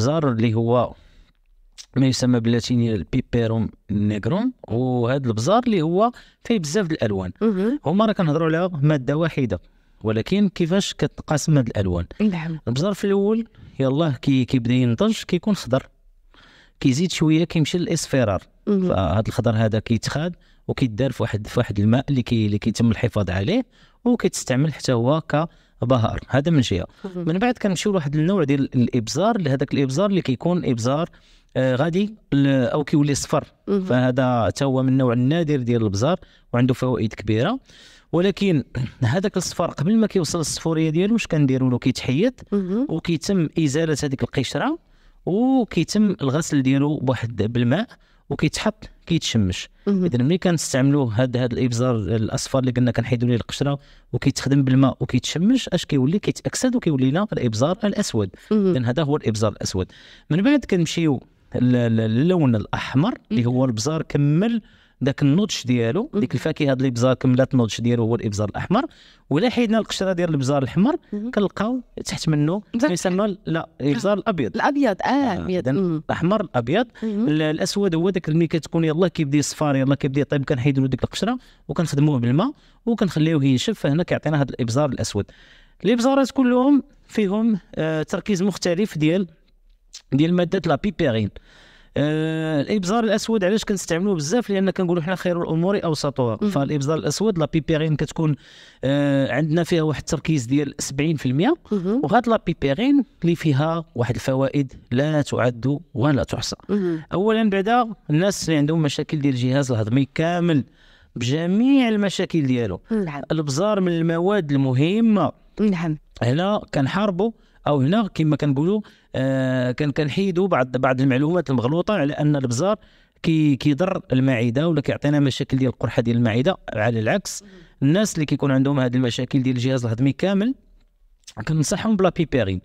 زار اللي هو ما يسمى باللاتينيه البيبيروم نيغروم وهذا البزار اللي هو فيه بزاف الالوان هما راه كنهضروا على ماده واحده ولكن كيفاش كتقاسم هاد الالوان نعم البزار في الاول يلاه كي كيبدا ينضج كيكون خضر كيزيد شويه كيمشي للاصفرار فهاد الخضر هذا كيتخاد وكيدار في واحد في واحد الماء اللي كي اللي كيتم الحفاظ عليه وكيتستعمل حتى هو ك ظهر هذا من جهه من بعد كنمشيو لواحد النوع ديال الابزار لهذاك الابزار اللي كيكون ابزار آه، غادي او كيولي صفر فهذا حتى هو من النوع النادر ديال الابزار وعنده فوائد كبيره ولكن هذاك الصفار قبل ما كيوصل الصفوريه ديالو واش كنديروا له كيتحيد وكيتم ازاله هذيك القشره وكيتم الغسل ديالو بواحد بالماء وكيتحط كيتشمش اذا ملي كنستعملوا هاد هاد الابزار الاصفر اللي قلنا كنحيدوا ليه القشره وكيتخدم بالماء وكيتشمش اش كيولي كيتاكسد وكيولي لنا الابزار الاسود اذا هذا هو الابزار الاسود من بعد كنمشيو اللون الاحمر اللي هو البزار كمل ذاك النضج ديالو ديك الفاكهه اللي بزار كملات النضج ديالو هو الابزار الاحمر ولا حيدنا القشره ديال الابزار الاحمر كنلقاو تحت منه يسمى لا الابزار آه. الابيض الابيض اه, آه، الابيض آه. الاحمر الابيض الاسود هو ذاك اللي كتكون يلاه كيبدا يصفر يلاه كيبدا يطيب كنحيدوا ديك القشره وكنخدموه بالماء وكنخليوه ينشف فهنا كيعطينا هذا الابزار الاسود الابزارات كلهم فيهم آه تركيز مختلف ديال ديال ماده لا بيبيرين آه الابزار الاسود علاش كنستعملوه بزاف لان كنقولوا حنا خير الامور اوسطها فالابزار الاسود لا بيبيرين كتكون آه عندنا فيها واحد التركيز ديال 70% وهاد لا بيبيرين اللي فيها واحد الفوائد لا تعد ولا تحصى اولا بعدا الناس اللي عندهم مشاكل ديال الجهاز الهضمي كامل بجميع المشاكل ديالو نعم الابزار من المواد المهمه نعم هنا كنحاربوا او هنا كما كنقولوا آه كان كنحيدوا بعض بعض المعلومات المغلوطه على ان الابزار كي كيضر المعده ولا كيعطينا مشاكل ديال القرحه ديال المعده على العكس الناس اللي كيكون عندهم هذه المشاكل ديال الجهاز الهضمي كامل كننصحهم بلا بيبيرين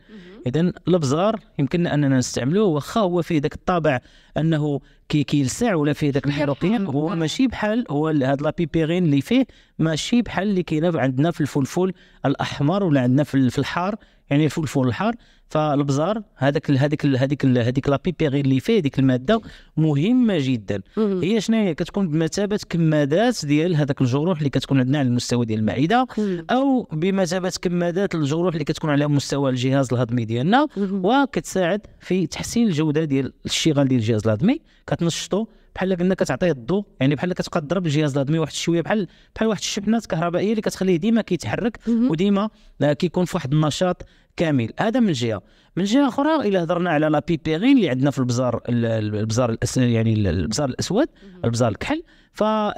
اذا الابزار يمكن اننا نستعملوه واخا هو فيه ذاك الطابع انه كي كيلسع ولا فيه ذاك الحروقين هو ماشي بحال هو هاد لا بيبيرين اللي فيه ماشي بحال اللي كاينه عندنا في الفلفل الاحمر ولا عندنا في الحار يعني فوق الفول الحار فالبزار هذاك هذيك هذيك هذيك لا اللي فيه هذيك الماده مهمه جدا هي شنو هي كتكون بمثابه كمادات ديال هذاك الجروح اللي كتكون عندنا على المستوى ديال المعده او بمثابه كمادات الجروح اللي كتكون على مستوى الجهاز الهضمي ديالنا وكتساعد في تحسين الجوده ديال الشغال ديال الجهاز الهضمي كتنشطو بحال قلنا كتعطيه الضوء يعني بحال كتبقى تضرب الجهاز الهضمي واحد الشويه بحال بحال واحد الشحنات كهربائيه اللي كتخليه ديما كيتحرك وديما كيكون في واحد النشاط كامل هذا من جهه من جهه اخرى الا هضرنا على لا بيبيرين اللي عندنا في البزار البزار الأس... يعني البزار الاسود البزار الكحل فشنو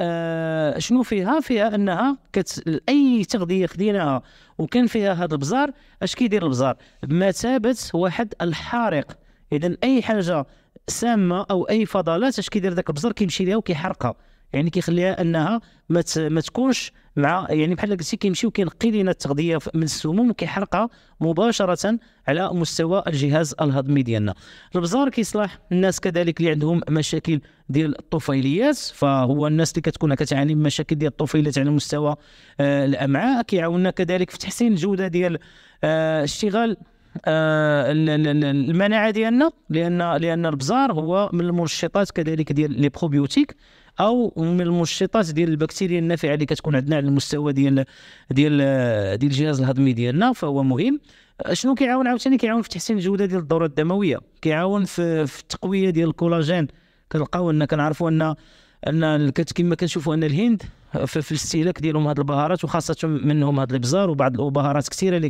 آه، فيها فيها انها كت... اي تغذيه خديناها وكان فيها هذا البزار اش كيدير البزار بمثابه واحد الحارق اذا اي حاجه سامه او اي فضلات اش كيدير ذاك البزر كيمشي ليها وكيحرقها يعني كيخليها انها ما ما تكونش مع يعني بحال قلتي كيمشي وكينقي لنا التغذيه من السموم وكيحرقها مباشره على مستوى الجهاز الهضمي ديالنا البزار كيصلح الناس كذلك اللي عندهم مشاكل ديال الطفيليات فهو الناس اللي كتكون كتعاني من مشاكل ديال الطفيليات على مستوى آه الامعاء كيعاوننا كذلك في تحسين الجوده ديال آه اشتغال آه، المناعه ديالنا لان لان البزار هو من المنشطات كذلك ديال لي بروبيوتيك او من المنشطات ديال البكتيريا النافعه اللي كتكون عندنا على المستوى ديال ديال ديال الجهاز الهضمي ديالنا فهو مهم آه، شنو كيعاون عاوتاني كيعاون في تحسين الجوده ديال الدوره الدمويه كيعاون في, في التقويه ديال الكولاجين كنلقاو ان كنعرفوا ان ان كما كنشوفوا ان الهند في الاستهلاك ديالهم هذه البهارات وخاصه منهم هذا الابزار وبعض البهارات كثيره اللي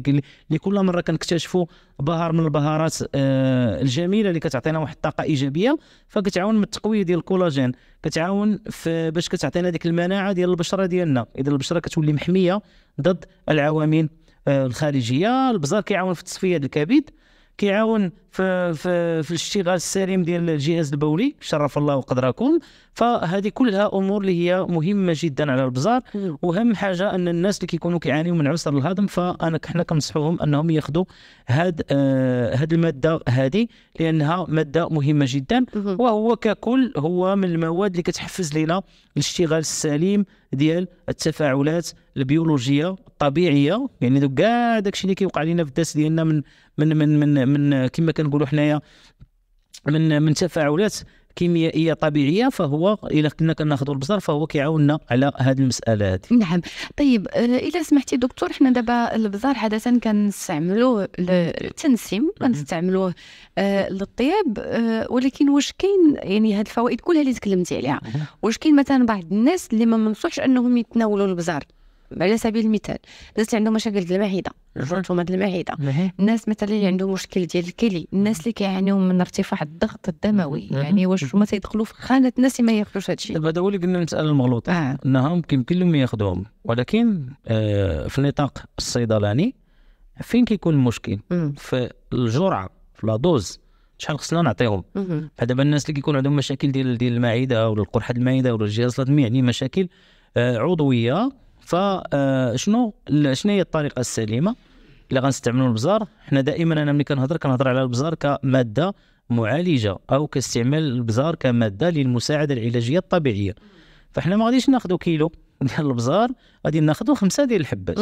كل مره كنكتشفوا بهار من البهارات آه، الجميله اللي كتعطينا واحد الطاقه ايجابيه فكتعاون من التقويه ديال الكولاجين كتعاون باش كتعطينا ديك المناعه ديال البشره ديالنا اذا البشره كتولي محميه ضد العوامل آه، الخارجيه البزار كيعاون في تصفيه الكبد كيعاون في في في الاشتغال السليم ديال الجهاز البولي شرف الله قدركم فهذه كلها امور اللي هي مهمه جدا على البزار واهم حاجه ان الناس اللي كيكونوا كيعانيوا من عسر الهضم فانا حنا كنصحوهم انهم ياخذوا هاد آه هاد الماده هذه لانها ماده مهمه جدا وهو ككل هو من المواد اللي كتحفز لنا الاشتغال السليم ديال التفاعلات البيولوجيه الطبيعيه يعني كاع داكشي اللي كيوقع لنا في الدرس ديالنا من من من من, من كما كنقولوا حنايا من من تفاعلات كيميائيه طبيعيه فهو الا كنا كناخذوا البزار فهو كيعاوننا على هذه المساله هذه نعم طيب آه، الى سمحتي دكتور حنا دابا البزار عاده كنستعملوه للتنسيم كنستعملوه آه، للطياب آه، ولكن واش كاين يعني هاد الفوائد كلها اللي تكلمتي عليها واش كاين مثلا بعض الناس اللي ما منصوحش انهم يتناولوا البزار على سبيل المثال الناس اللي عندهم مشاكل ديال المعده الجلطومه ديال المعده الناس مثلا اللي عندهم مشكل ديال الكلي الناس اللي كيعانيو من ارتفاع الضغط الدموي يعني واش هما تيدخلوا في خانه الناس اللي ما ياخذوش هادشي دابا هذا هو اللي قلنا المساله المغلوطه آه. انهم يمكن لهم ياخذوهم ولكن آه في النطاق الصيدلاني فين كيكون المشكل في الجرعه في لا دوز شحال خصنا نعطيهم فدابا الناس اللي كيكون عندهم مشاكل ديال ديال المعده ولا القرحه المعده ولا الجهاز الهضمي يعني مشاكل آه عضويه فشنو آه، شنو هي الطريقه السليمه اللي غنستعملوا البزار حنا دائما انا ملي كنهضر كنهضر على البزار كماده معالجه او كاستعمال البزار كماده للمساعده العلاجيه الطبيعيه فحنا ما غاديش ناخذوا كيلو ديال البزار غادي ناخذوا خمسه ديال الحبات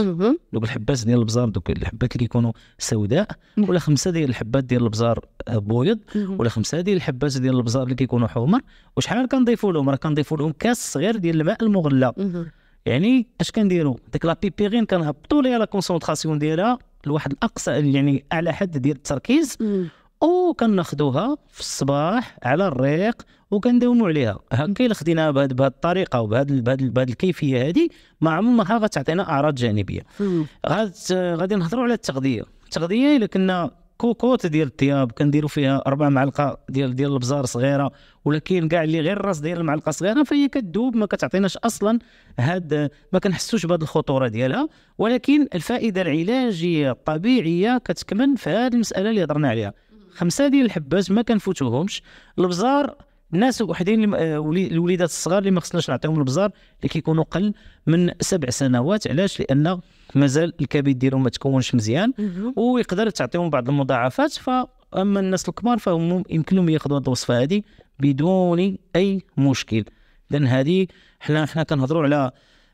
دوك الحبات ديال البزار دوك الحبات اللي كيكونوا سوداء ولا خمسه ديال الحبات ديال البزار آه، بويض ولا خمسه ديال الحبات ديال البزار اللي كيكونوا حمر وشحال كنضيفوا لهم راه كنضيفوا لهم كاس صغير ديال الماء المغلى يعني اش كنديروا ديك لا بيبيغين كنهبطوا ليها لا كونسونطراسيون ديالها لواحد الاقصى يعني اعلى حد ديال التركيز وكناخذوها في الصباح على الريق وكنداوموا عليها هكا الا خديناها بهذه الطريقه وبهذه بهذه الكيفيه هذه ما عمرها غتعطينا اعراض جانبيه غادي نهضروا على التغذيه التغذيه الا كنا كوكوت ديال الثياب كنديروا فيها اربع معلقه ديال ديال البزار صغيره ولكن كاع اللي غير الراس ديال المعلقه صغيره فهي كتذوب ما كتعطيناش اصلا هاد ما كنحسوش بهاد الخطوره ديالها ولكن الفائده العلاجيه الطبيعيه كتكمن في هاد المساله اللي هضرنا عليها خمسه ديال الحبات ما كنفوتوهمش البزار الناس وحدين آه، الوليدات الصغار اللي ما خصناش نعطيهم البزار اللي كيكونوا قل من سبع سنوات علاش لان مازال الكبد ديالهم ما تكونش مزيان ويقدر تعطيهم بعض المضاعفات فاما الناس الكبار فهم يمكن لهم ياخذوا هذه الوصفه هذه بدون اي مشكل اذا هذه حنا حنا كنهضروا على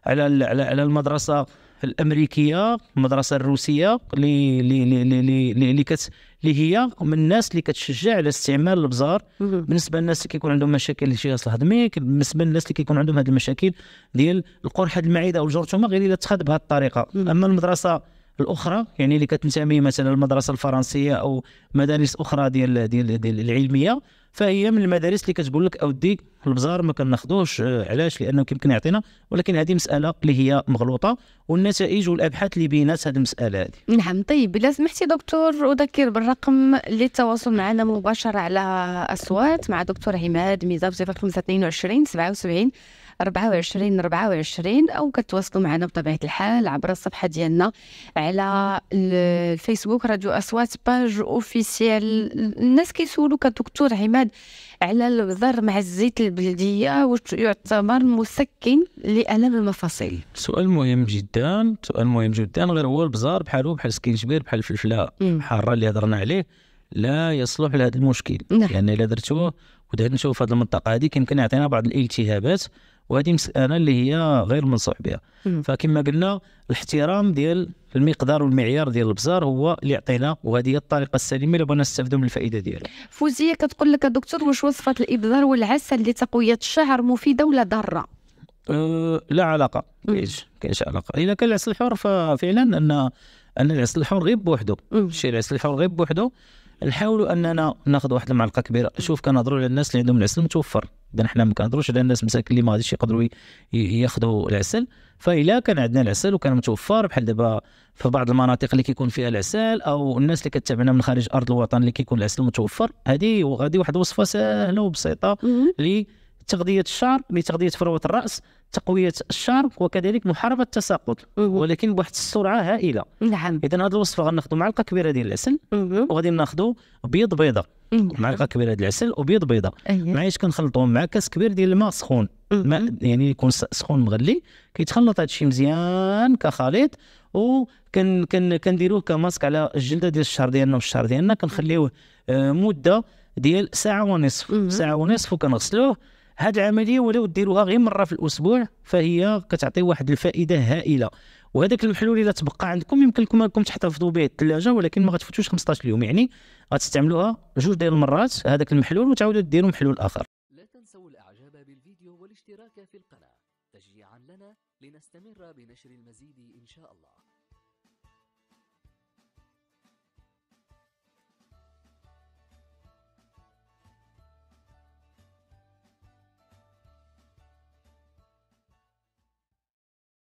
على على المدرسه الامريكيه المدرسه الروسيه اللي اللي اللي اللي كت اللي هي من الناس اللي كتشجع على استعمال الابزار بالنسبه للناس اللي كيكون عندهم مشاكل الجهاز الهضمي بالنسبه للناس اللي كيكون عندهم هذه المشاكل ديال القرحه المعده او الجرثومه غير الا تخد بهذه الطريقه اما المدرسه الاخرى يعني اللي كتنتمي مثلا المدرسه الفرنسيه او مدارس اخرى ديال ديال, ديال العلميه فهي من المدارس اللي كتقول لك اودي البزار ما كناخذوش آه، علاش لانه يمكن يعطينا ولكن هذه مساله اللي هي مغلوطه والنتائج والابحاث اللي بينات هذه المساله هذه نعم طيب اذا سمحتي دكتور اذكر بالرقم للتواصل معنا مباشره على اصوات مع دكتور عماد ميزاب بصفه 522 77 24 24 او كتواصلوا معنا بطبيعه الحال عبر الصفحه ديالنا على الفيسبوك راديو اصوات باج اوفيسيال الناس كيسولوا كدكتور عماد على الغدر مع الزيت البلديه واش يعتبر مسكن لالم المفاصل سؤال مهم جدا سؤال مهم جدا غير هو البزار بحاله بحال سكينجبير بحال الفلفله الحاره اللي هضرنا عليه لا يصلح لهذا المشكل نعم. لان يعني الا درتوه ودهنتوه في هذه المنطقه هذه يمكن يعطينا بعض الالتهابات وهذه مساله اللي هي غير منصوح بها فكما قلنا الاحترام ديال المقدار والمعيار ديال البزار هو اللي يعطينا وهذه هي الطريقه السليمه اللي بغينا نستافدوا من الفائده ديالها فوزيه كتقول لك دكتور واش وصفه الابزار والعسل لتقويه الشعر مفيده ولا ضاره أه لا علاقه كاينش كاينش علاقه اذا كان العسل الحر ففعلا ان ان العسل الحر غير بوحده شي العسل الحر غير بوحده نحاولوا اننا ناخذ واحد المعلقه كبيره شوف كنهضروا على الناس اللي عندهم العسل متوفر اذا حنا ما كنهضروش على الناس مساكين اللي ما غاديش يقدروا ياخذوا العسل فإلا كان عندنا العسل وكان متوفر بحال دابا في بعض المناطق اللي كيكون فيها العسل او الناس اللي كتبعنا من خارج ارض الوطن اللي كيكون العسل متوفر هذه غادي واحد الوصفه سهله وبسيطه اللي تغذيه الشعر لتغذيه فروه الراس تقويه الشعر وكذلك محاربه التساقط ولكن بواحد السرعه هائله نعم اذا هذه الوصفه غناخذوا معلقه كبيره ديال العسل وغادي ناخذوا بيض بيضه معلقه كبيره ديال العسل وبيض بيضه أيه. معايش كنخلطوهم مع كاس كبير ديال الماء سخون ماء يعني يكون سخون مغلي كيتخلط هذا الشيء مزيان كخليط و كن كنديروه كماسك على الجلده ديال الشعر ديالنا والشعر ديالنا كنخليوه آه، مده ديال ساعه ونصف ساعه ونصف وكنغسلوه هاد العمليه ولو ديروها غير مره في الاسبوع فهي كتعطي واحد الفائده هائله وهذاك المحلول الا تبقى عندكم يمكن لكم انكم تحتفظوا به الثلاجه ولكن ما غتفوتوش 15 يوم يعني غتستعملوها جوج ديال المرات هذاك المحلول وتعاودوا ديروا محلول اخر لا تنسوا الاعجاب بالفيديو والاشتراك في القناه تشجيعا لنا لنستمر بنشر المزيد ان شاء الله